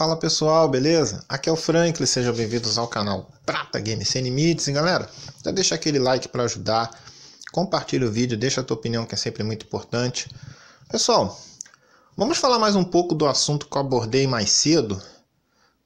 Fala pessoal, beleza? Aqui é o Franklin, sejam bem-vindos ao canal Prata Games Sem Limites. E galera, já deixa aquele like para ajudar, compartilha o vídeo, deixa a tua opinião que é sempre muito importante. Pessoal, vamos falar mais um pouco do assunto que eu abordei mais cedo,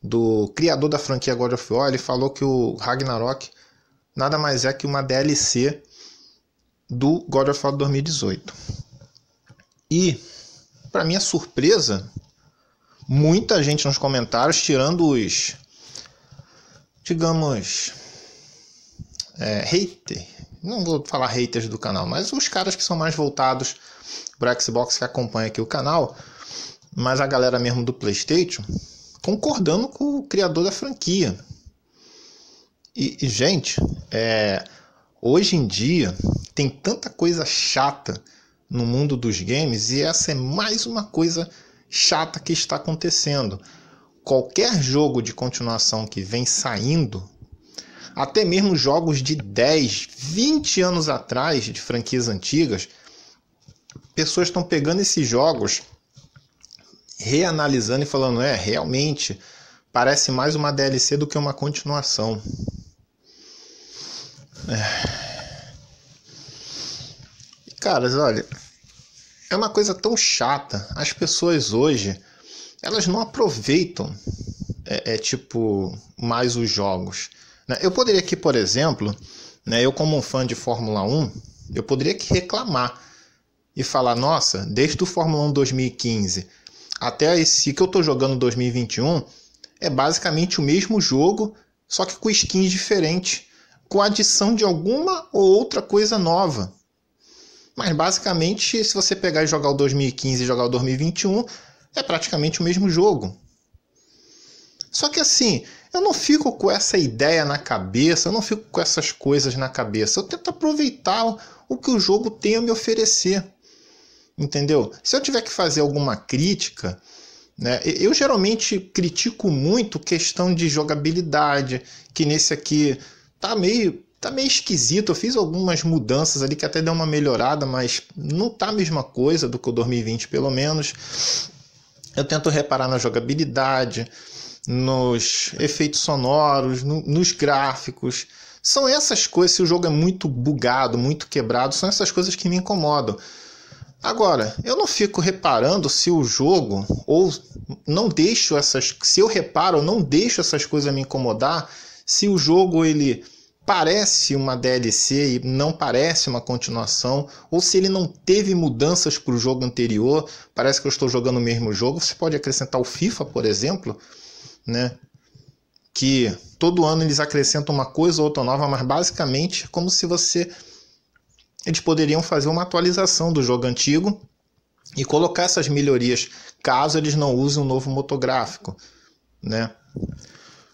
do criador da franquia God of War, ele falou que o Ragnarok nada mais é que uma DLC do God of War 2018. E, para minha surpresa, muita gente nos comentários, tirando os, digamos, é, hater. Não vou falar haters do canal, mas os caras que são mais voltados para Xbox que acompanha aqui o canal, mas a galera mesmo do PlayStation concordando com o criador da franquia. E, e gente, é, hoje em dia tem tanta coisa chata no mundo dos games e essa é mais uma coisa chata chata que está acontecendo. Qualquer jogo de continuação que vem saindo, até mesmo jogos de 10, 20 anos atrás, de franquias antigas, pessoas estão pegando esses jogos, reanalisando e falando: é, realmente, parece mais uma DLC do que uma continuação. É. Caras, olha, é uma coisa tão chata. As pessoas hoje, elas não aproveitam, é, é tipo, mais os jogos. Né? Eu poderia aqui, por exemplo, né, eu como um fã de Fórmula 1, eu poderia aqui reclamar e falar, nossa, desde o Fórmula 1 2015 até esse que eu estou jogando 2021, é basicamente o mesmo jogo, só que com skins diferentes, com adição de alguma ou outra coisa nova. Mas basicamente, se você pegar e jogar o 2015 e jogar o 2021, é praticamente o mesmo jogo. Só que assim, eu não fico com essa ideia na cabeça, eu não fico com essas coisas na cabeça. Eu tento aproveitar o que o jogo tem a me oferecer. Entendeu? Se eu tiver que fazer alguma crítica, né, eu geralmente critico muito questão de jogabilidade, que nesse aqui tá meio tá meio esquisito. Eu fiz algumas mudanças ali que até deu uma melhorada, mas não tá a mesma coisa do que o 2020, pelo menos. Eu tento reparar na jogabilidade, nos efeitos sonoros, no, nos gráficos. São essas coisas, se o jogo é muito bugado, muito quebrado, são essas coisas que me incomodam. Agora, eu não fico reparando se o jogo ou não deixo essas, se eu reparo, eu não deixo essas coisas me incomodar, se o jogo ele parece uma DLC e não parece uma continuação, ou se ele não teve mudanças para o jogo anterior, parece que eu estou jogando o mesmo jogo. Você pode acrescentar o FIFA, por exemplo, né? Que todo ano eles acrescentam uma coisa ou outra nova, mas basicamente é como se você eles poderiam fazer uma atualização do jogo antigo e colocar essas melhorias, caso eles não usem um novo motográfico, né?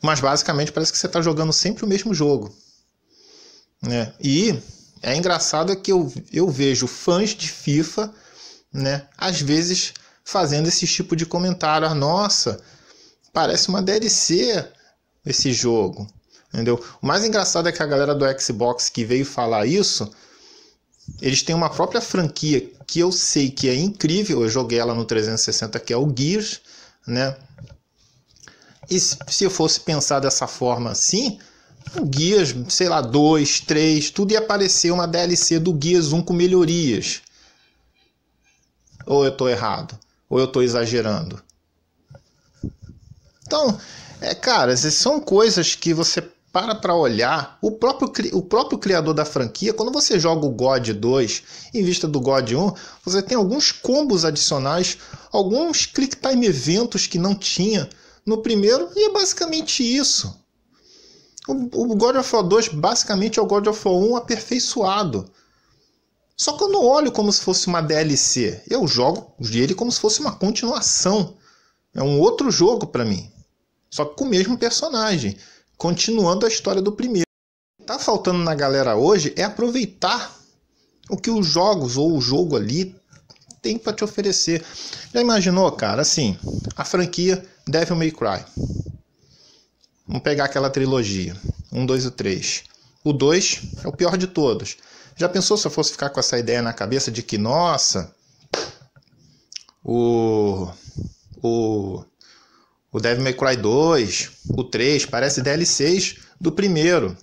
Mas basicamente parece que você está jogando sempre o mesmo jogo. Né? E é engraçado é que eu, eu vejo fãs de FIFA, né, às vezes fazendo esse tipo de comentário. Ah, nossa, parece uma DLC esse jogo. Entendeu? O mais engraçado é que a galera do Xbox que veio falar isso, eles têm uma própria franquia que eu sei que é incrível. Eu joguei ela no 360, que é o Gears, né? E se eu fosse pensar dessa forma assim, Guias, sei lá, 2, 3, tudo ia aparecer uma DLC do Guias 1 com melhorias. Ou eu estou errado, ou eu estou exagerando. Então, é, cara, essas são coisas que você para para olhar. O próprio, o próprio criador da franquia, quando você joga o God 2 em vista do God 1, você tem alguns combos adicionais, alguns click time eventos que não tinha no primeiro, e é basicamente isso. O God of War 2 basicamente é o God of War 1 aperfeiçoado. Só que eu não olho como se fosse uma DLC. Eu jogo ele como se fosse uma continuação. É um outro jogo para mim. Só que com o mesmo personagem, continuando a história do primeiro. O que tá faltando na galera hoje é aproveitar o que os jogos ou o jogo ali tem para te oferecer. Já imaginou, cara? Assim, a franquia Devil May Cry Vamos pegar aquela trilogia. 1, 2 e 3. O 2 é o pior de todos. Já pensou se eu fosse ficar com essa ideia na cabeça de que, nossa, o. O. O Devil May Cry 2, o 3, parece DL6 do primeiro.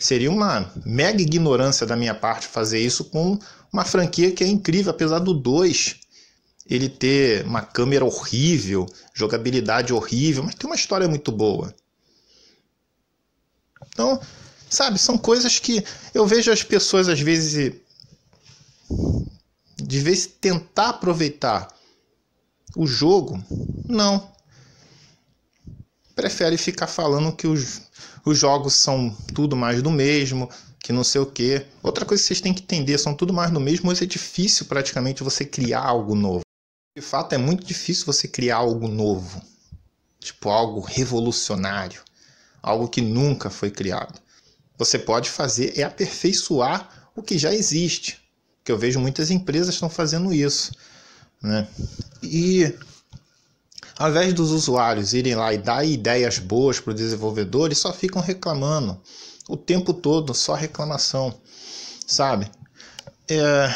Seria uma mega ignorância da minha parte fazer isso com uma franquia que é incrível, apesar do 2 ele ter uma câmera horrível, jogabilidade horrível, mas tem uma história muito boa. Então, sabe, são coisas que eu vejo as pessoas às vezes de vez tentar aproveitar o jogo, não. Prefere ficar falando que os, os jogos são tudo mais do mesmo, que não sei o quê. Outra coisa que vocês têm que entender, são tudo mais do mesmo, mas é difícil praticamente você criar algo novo. De fato, é muito difícil você criar algo novo, tipo algo revolucionário, algo que nunca foi criado. Você pode fazer é aperfeiçoar o que já existe, que eu vejo muitas empresas estão fazendo isso, né? E ao invés dos usuários irem lá e dar ideias boas para o desenvolvedor, eles só ficam reclamando o tempo todo, só reclamação, sabe? É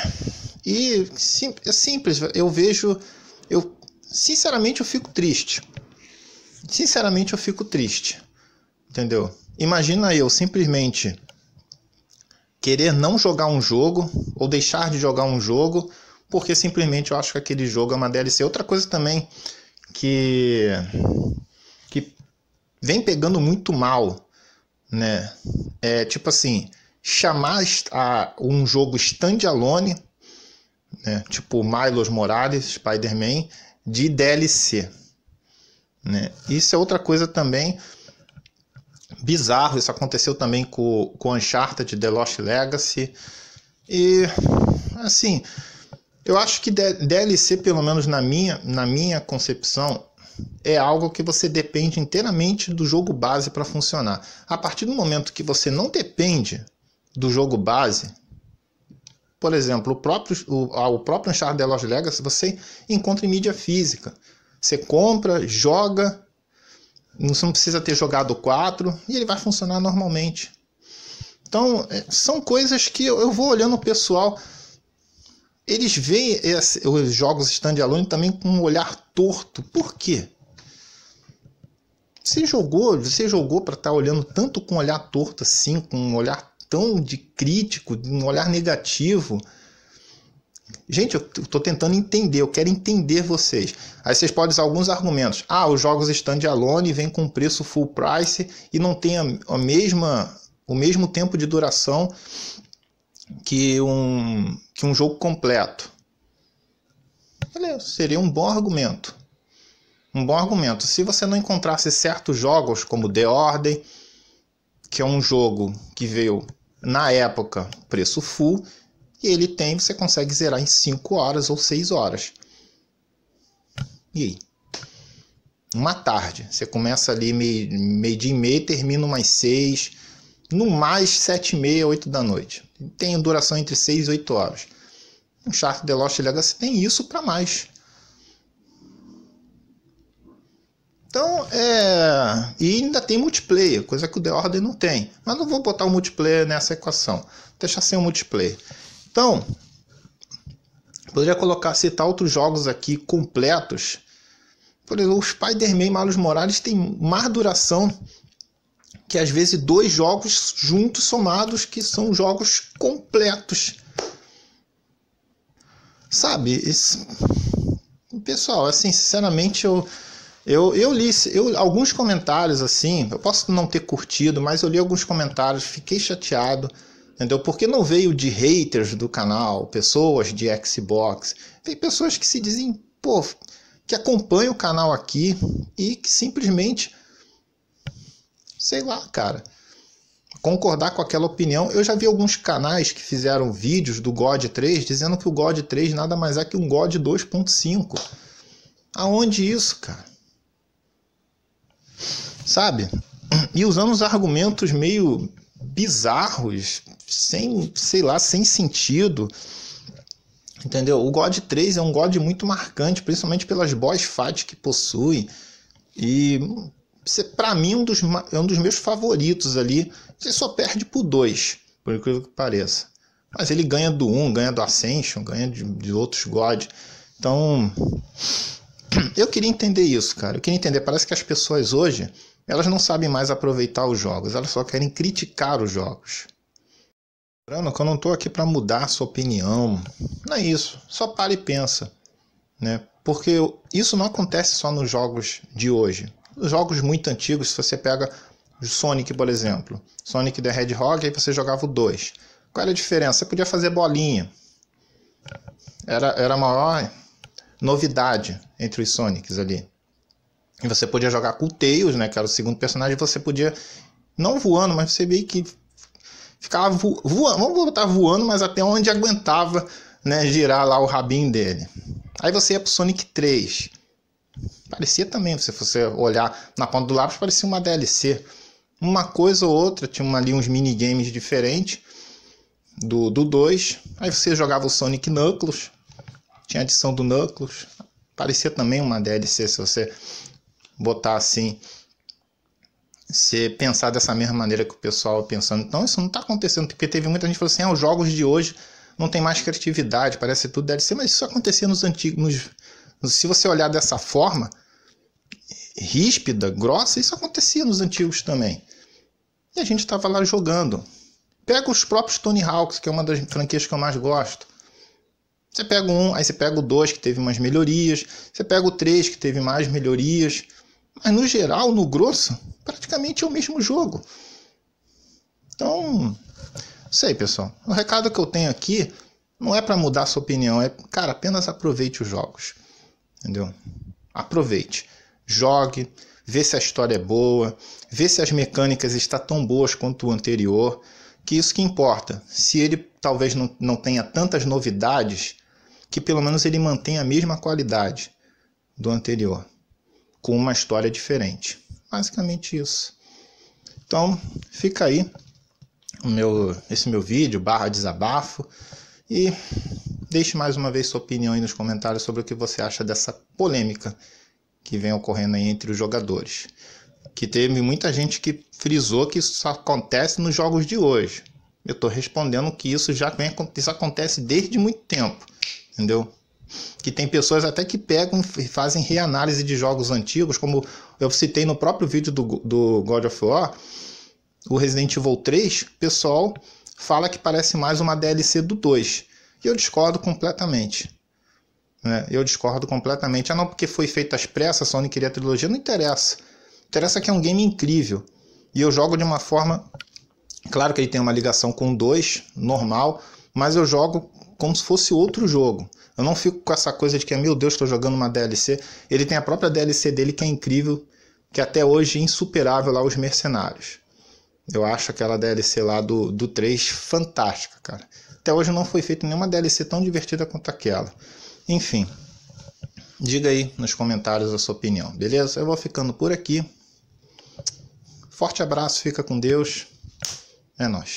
e sim, é simples, eu vejo. Eu, sinceramente, eu fico triste. Sinceramente, eu fico triste. Entendeu? Imagina eu simplesmente querer não jogar um jogo ou deixar de jogar um jogo porque simplesmente eu acho que aquele jogo é uma DLC. Outra coisa também que que vem pegando muito mal, né? É tipo assim, chamar a um jogo standalone né? tipo Miles Morales, Spider-Man, de DLC. Né? Isso é outra coisa também bizarro. Isso aconteceu também com, com Uncharted The Lost Legacy. E assim, eu acho que DLC, pelo menos na minha, na minha concepção, é algo que você depende inteiramente do jogo base para funcionar. A partir do momento que você não depende do jogo base, por exemplo, o próprio, o, o próprio Uncharted Lost Legacy você encontra em mídia física. Você compra, joga, você não precisa ter jogado 4 e ele vai funcionar normalmente. Então, é, são coisas que eu, eu vou olhando o pessoal. Eles veem esse, os jogos standalone também com um olhar torto. Por quê? Você jogou, você jogou para estar tá olhando tanto com um olhar torto assim, com um olhar tão de crítico, de um olhar negativo. Gente, eu estou tentando entender, eu quero entender vocês. Aí vocês podem usar alguns argumentos. Ah, os jogos standalone vêm com preço full price e não tem a, a mesma, o mesmo tempo de duração que um, que um jogo completo. seria um bom argumento. Um bom argumento. Se você não encontrasse certos jogos, como The Order, que é um jogo que veio na época, preço full, e ele tem, você consegue zerar em 5 horas ou 6 horas. E aí? Uma tarde. Você começa ali meio, meio dia e meia, termina umas 6, no mais 7 e meia, 8 da noite. Tem duração entre 6 e 8 horas. Um chart The Lost Legacy tem isso para mais. Então, é... E ainda tem multiplayer, coisa que o The Order não tem. Mas não vou botar o multiplayer nessa equação. Deixa sem o multiplayer. Então, poderia colocar, citar outros jogos aqui completos. Por exemplo, o Spider-Man Malus Morales tem mais duração que às vezes dois jogos juntos somados que são jogos completos. Sabe? Esse... Pessoal, assim, sinceramente eu eu, eu li eu, alguns comentários assim, eu posso não ter curtido, mas eu li alguns comentários, fiquei chateado, entendeu? Porque não veio de haters do canal, pessoas de Xbox, tem pessoas que se dizem, pô, que acompanham o canal aqui e que simplesmente, sei lá, cara, concordar com aquela opinião. Eu já vi alguns canais que fizeram vídeos do God 3 dizendo que o God 3 nada mais é que um God 2.5. Aonde isso, cara? sabe? E usando uns argumentos meio bizarros, sem, sei lá, sem sentido. Entendeu? O God 3 é um God muito marcante, principalmente pelas boss fights que possui. E para mim um dos, é um dos meus favoritos ali. Você só perde pro 2, por incrível que pareça. Mas ele ganha do 1, um, ganha do Ascension, ganha de, de outros God. Então, eu queria entender isso, cara. Eu queria entender. Parece que as pessoas hoje elas não sabem mais aproveitar os jogos, elas só querem criticar os jogos. Lembrando que eu não estou aqui para mudar sua opinião, não é isso. Só para e pensa, né? Porque isso não acontece só nos jogos de hoje. Os jogos muito antigos, se você pega Sonic, por exemplo, Sonic the Hedgehog, aí você jogava o 2. Qual era a diferença? Você podia fazer bolinha. Era, era maior novidade entre os Sonics ali. E você podia jogar com o Tails, né, que era o segundo personagem, você podia, não voando, mas você meio que ficava vo voando, vamos botar voando, mas até onde aguentava né, girar lá o rabinho dele. Aí você ia pro Sonic 3. Parecia também, se você olhar na ponta do lápis, parecia uma DLC. Uma coisa ou outra, tinha ali uns minigames diferentes do, do 2. Aí você jogava o Sonic Knuckles, tinha adição do Knuckles, parecia também uma DLC se você botar assim, se pensar dessa mesma maneira que o pessoal pensando. Então isso não está acontecendo, porque teve muita gente que falou assim, ah, os jogos de hoje não tem mais criatividade, parece tudo DLC, mas isso acontecia nos antigos, nos, se você olhar dessa forma, ríspida, grossa, isso acontecia nos antigos também. E a gente estava lá jogando. Pega os próprios Tony Hawks, que é uma das franquias que eu mais gosto. Você pega um, aí você pega o dois que teve umas melhorias, você pega o três que teve mais melhorias, mas no geral, no grosso, praticamente é o mesmo jogo. Então, sei, pessoal. O recado que eu tenho aqui não é para mudar sua opinião, é, cara, apenas aproveite os jogos. Entendeu? Aproveite. Jogue, vê se a história é boa, vê se as mecânicas estão tão boas quanto o anterior, que isso que importa. Se ele talvez não, não tenha tantas novidades que pelo menos ele mantém a mesma qualidade do anterior, com uma história diferente. Basicamente isso. Então, fica aí o meu, esse meu vídeo, barra desabafo, e deixe mais uma vez sua opinião aí nos comentários sobre o que você acha dessa polêmica que vem ocorrendo aí entre os jogadores. Que teve muita gente que frisou que isso acontece nos jogos de hoje. Eu estou respondendo que isso já vem, isso acontece desde muito tempo, entendeu? Que tem pessoas até que pegam e fazem reanálise de jogos antigos, como eu citei no próprio vídeo do, do God of War, o Resident Evil 3, pessoal fala que parece mais uma DLC do 2. E eu discordo completamente. Né? Eu discordo completamente. Ah, não, porque foi feita às pressas, a Sony queria a trilogia. Não interessa. Interessa que é um game incrível. E eu jogo de uma forma Claro que ele tem uma ligação com 2, normal, mas eu jogo como se fosse outro jogo. Eu não fico com essa coisa de que, meu Deus, estou jogando uma DLC. Ele tem a própria DLC dele que é incrível, que até hoje é insuperável lá, os mercenários. Eu acho aquela DLC lá do, do 3 fantástica, cara. Até hoje não foi feita nenhuma DLC tão divertida quanto aquela. Enfim, diga aí nos comentários a sua opinião, beleza? Eu vou ficando por aqui. Forte abraço, fica com Deus. É nóis.